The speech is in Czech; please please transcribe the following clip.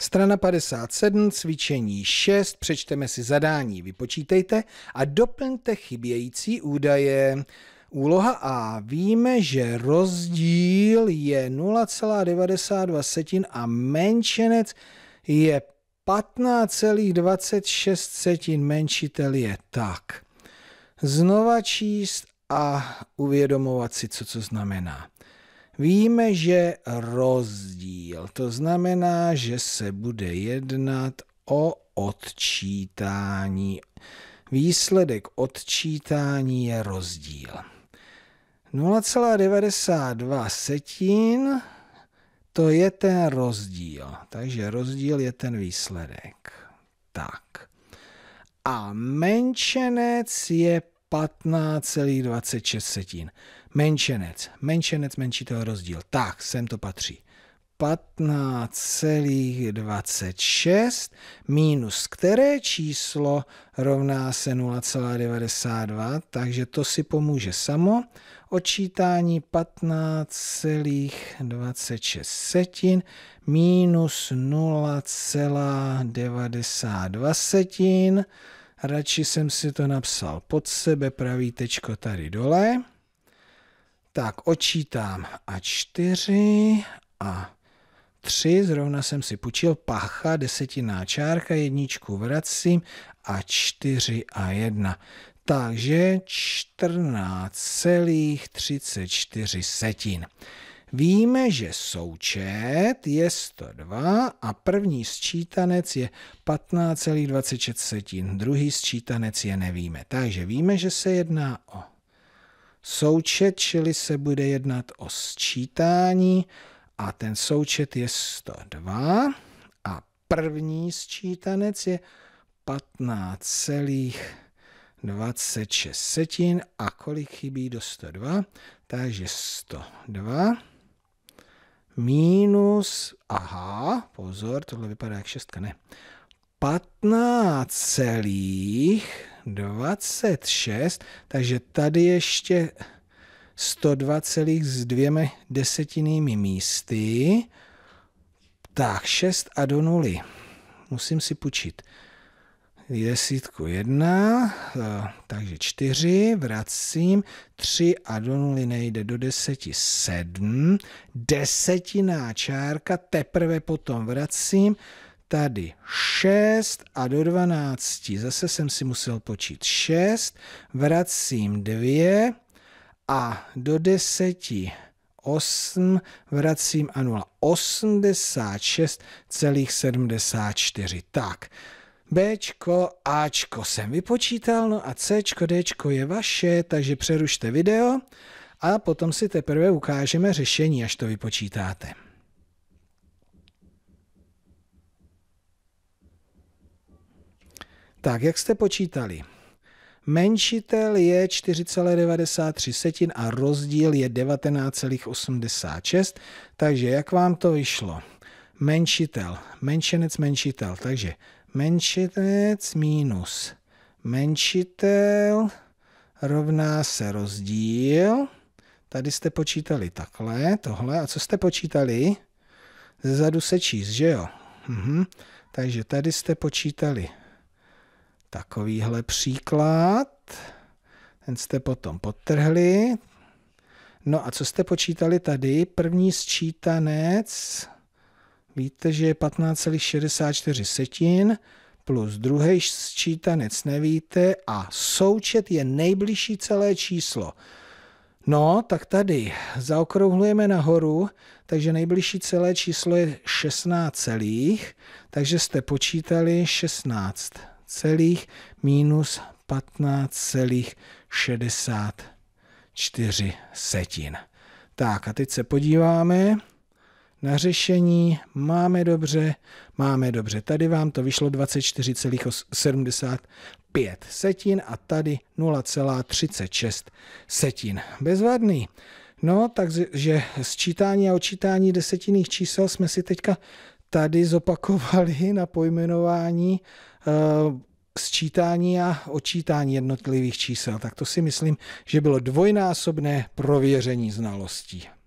Strana 57, cvičení 6, přečteme si zadání, vypočítejte a doplňte chybějící údaje. Úloha A. Víme, že rozdíl je 0,92 setin a menšenec je 15,26 setin, menšitel je tak. Znova číst a uvědomovat si, co co znamená. Víme, že rozdíl, to znamená, že se bude jednat o odčítání. Výsledek odčítání je rozdíl. 0,92 setin, to je ten rozdíl. Takže rozdíl je ten výsledek. Tak. A menšenec je 15,26 setin. Menšenec, menšenec, menší toho rozdíl. Tak, sem to patří. 15,26 minus které číslo rovná se 0,92, takže to si pomůže samo. Odčítání 15,26 setin minus 0,92 setin. Radši jsem si to napsal pod sebe, pravý tečko tady dole. Tak odčítám a čtyři a tři, zrovna jsem si půjčil, pacha, desetiná čárka, jedničku vracím a čtyři a jedna. Takže 14,34 setin. Víme, že součet je 102 a první sčítanec je 15,26 setin, druhý sčítanec je nevíme. Takže víme, že se jedná o součet, čili se bude jednat o sčítání a ten součet je 102 a první sčítanec je 15,26 setin a kolik chybí do 102? Takže 102 minus, aha, pozor, tohle vypadá jak šestka, ne, 15 celých 26, takže tady ještě 102 celých s dvěmi desetinými místy. Tak, 6 a do nuly. Musím si počít. Desítku 1, eh, takže 4, vracím, 3 a do nuly nejde do 10, 7, desetiná čárka, teprve potom vracím, tady 6 a do 12, zase jsem si musel počít 6, vracím 2 a do 10 8, vracím a 0, 86,74. Tak, Bčko, Ačko jsem vypočítal, no a Cčko, Dčko je vaše, takže přerušte video a potom si teprve ukážeme řešení, až to vypočítáte. Tak, jak jste počítali? Menšitel je 4,93 setin a rozdíl je 19,86, takže jak vám to vyšlo? Menšitel, menšenec, menšitel, takže menšenec minus menšitel rovná se rozdíl. Tady jste počítali takhle, tohle. A co jste počítali? Zezadu se číst, že jo? Mhm. Takže tady jste počítali takovýhle příklad. Ten jste potom potrhli. No a co jste počítali tady? První sčítanec, víte, že je 15,64 setin, plus druhý sčítanec nevíte a součet je nejbližší celé číslo. No, tak tady zaokrouhlujeme nahoru, takže nejbližší celé číslo je 16 celých, takže jste počítali 16 celých minus 15,64 setin. Tak a teď se podíváme na řešení. Máme dobře, máme dobře. Tady vám to vyšlo 24,75 setin a tady 0,36 setin. Bezvadný. No, takže sčítání a odčítání desetinných čísel jsme si teďka tady zopakovali na pojmenování Eh, sčítání a očítání jednotlivých čísel, tak to si myslím, že bylo dvojnásobné prověření znalostí.